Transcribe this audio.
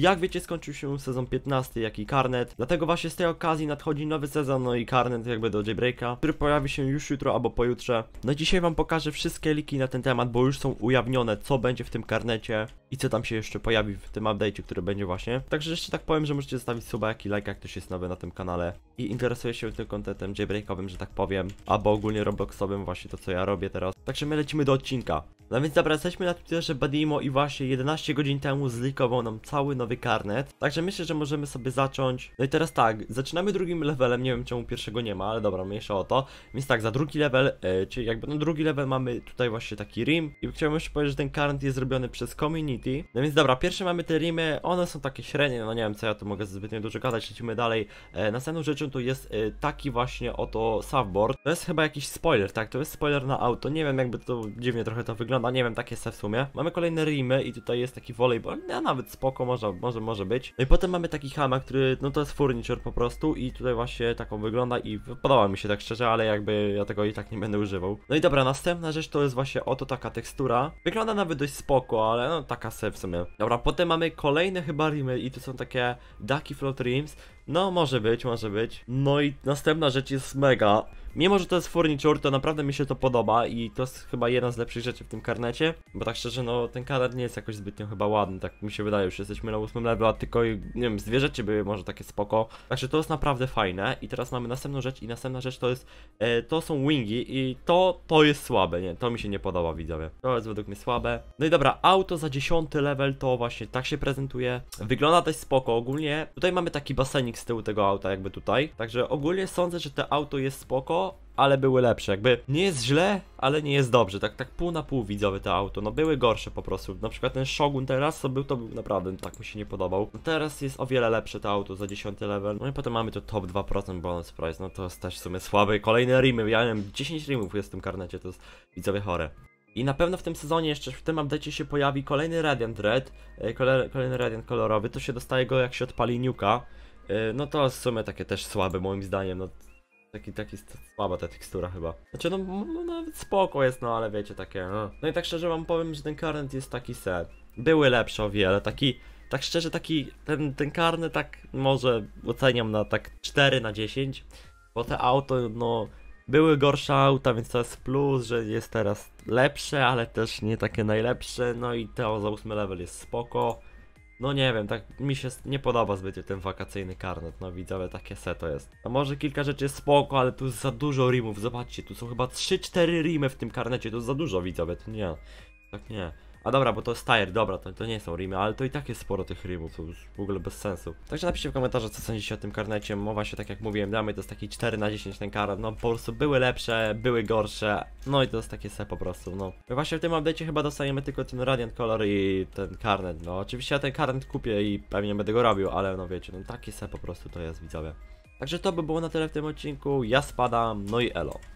Jak wiecie, skończył się sezon 15, jak i Karnet, dlatego właśnie z tej okazji nadchodzi nowy sezon, no i Karnet jakby do Jaybreaka, który pojawi się już jutro albo pojutrze. No i dzisiaj wam pokażę wszystkie liki na ten temat, bo już są ujawnione, co będzie w tym Karnecie i co tam się jeszcze pojawi w tym update'cie, który będzie właśnie. Także jeszcze tak powiem, że możecie zostawić suba, jak i like, jak ktoś jest nowy na tym kanale i interesuje się tym kontentem Jaybreakowym, że tak powiem, albo ogólnie Robloxowym, właśnie to co ja robię teraz. Także my lecimy do odcinka. No więc dobra, jesteśmy na Twitterze Badimo i właśnie 11 godzin temu zlikował nam cały nowy karnet. Także myślę, że możemy sobie zacząć. No i teraz tak, zaczynamy drugim levelem, nie wiem czemu pierwszego nie ma, ale dobra, mniejsza o to. Więc tak, za drugi level, e, czyli jakby na drugi level mamy tutaj właśnie taki rim. I chciałbym jeszcze powiedzieć, że ten karnet jest zrobiony przez community. No więc dobra, pierwsze mamy te rimy, one są takie średnie, no nie wiem co ja tu mogę zbytnio dużo gadać, lecimy dalej. E, następną rzeczą to jest e, taki właśnie oto surfboard. To jest chyba jakiś spoiler, tak? To jest spoiler na auto, nie wiem jakby to dziwnie trochę to wygląda ma nie wiem, takie se w sumie. Mamy kolejne rimy i tutaj jest taki voleibol ja nawet spoko, może, może, może być. No i potem mamy taki hamak, który, no to jest furniture po prostu i tutaj właśnie taką wygląda i podoba mi się tak szczerze, ale jakby ja tego i tak nie będę używał. No i dobra, następna rzecz to jest właśnie oto taka tekstura. Wygląda nawet dość spoko, ale no taka se w sumie. Dobra, potem mamy kolejne chyba rimy i to są takie ducky float rims. No, może być, może być. No i następna rzecz jest mega. Mimo, że to jest furniture, to naprawdę mi się to podoba i to jest chyba jedna z lepszych rzeczy w tym karnecie, bo tak szczerze, no ten karnet nie jest jakoś zbytnio chyba ładny, tak mi się wydaje, już jesteśmy na 8 level, a tylko, nie wiem, z dwie rzeczy były może takie spoko. Także to jest naprawdę fajne i teraz mamy następną rzecz i następna rzecz to jest, e, to są wingi i to, to jest słabe, nie, to mi się nie podoba widzowie. To jest według mnie słabe. No i dobra, auto za 10 level to właśnie tak się prezentuje, wygląda dość spoko ogólnie. Tutaj mamy taki basenik z tyłu tego auta jakby tutaj, także ogólnie sądzę, że to auto jest spoko, ale były lepsze. Jakby nie jest źle, ale nie jest dobrze. Tak, tak pół na pół widzowy to auto. No były gorsze po prostu. Na przykład ten Shogun teraz to był, to był naprawdę, tak mi się nie podobał. No teraz jest o wiele lepsze to auto za 10 level. No i potem mamy to top 2% bonus price. No to jest też w sumie słaby. Kolejne rimy. Ja miałem 10 rimów jest w tym karnecie. To jest widzowie chore. I na pewno w tym sezonie jeszcze, w tym update się pojawi kolejny Radiant Red, e, kolejny Radiant kolorowy, to się dostaje go jak się odpali Nuka. E, no to w sumie takie też słabe moim zdaniem, no Taki, taki słaba ta tekstura chyba. Znaczy no, no nawet spoko jest, no ale wiecie, takie no. no i tak szczerze wam powiem, że ten karnet jest taki se. Były lepsze o wiele, taki... Tak szczerze, taki ten, ten karny tak może oceniam na tak 4 na 10. Bo te auto, no... Były gorsze auta, więc to jest plus, że jest teraz lepsze, ale też nie takie najlepsze. No i to za 8 level jest spoko. No nie wiem, tak mi się nie podoba zbytnio ten wakacyjny karnet, no widzowie, takie se to jest. A no może kilka rzeczy jest spoko, ale tu jest za dużo rimów, zobaczcie, tu są chyba 3-4 rimy w tym karnecie, to jest za dużo widzowie, to nie, tak nie. A dobra, bo to jest tire, dobra, to, to nie są rimy, ale to i tak jest sporo tych rimów, to już w ogóle bez sensu. Także napiszcie w komentarzach, co sądzicie o tym karnecie. Mowa się, tak jak mówiłem, damy to jest taki 4 na 10 ten karnet. No po prostu były lepsze, były gorsze, no i to jest takie se po prostu, no. My właśnie w tym update'cie chyba dostaniemy tylko ten Radiant Color i ten karnet. No oczywiście ja ten karnet kupię i pewnie będę go robił, ale no wiecie, no taki se po prostu to jest, widzowie. Także to by było na tyle w tym odcinku, ja spadam, no i elo.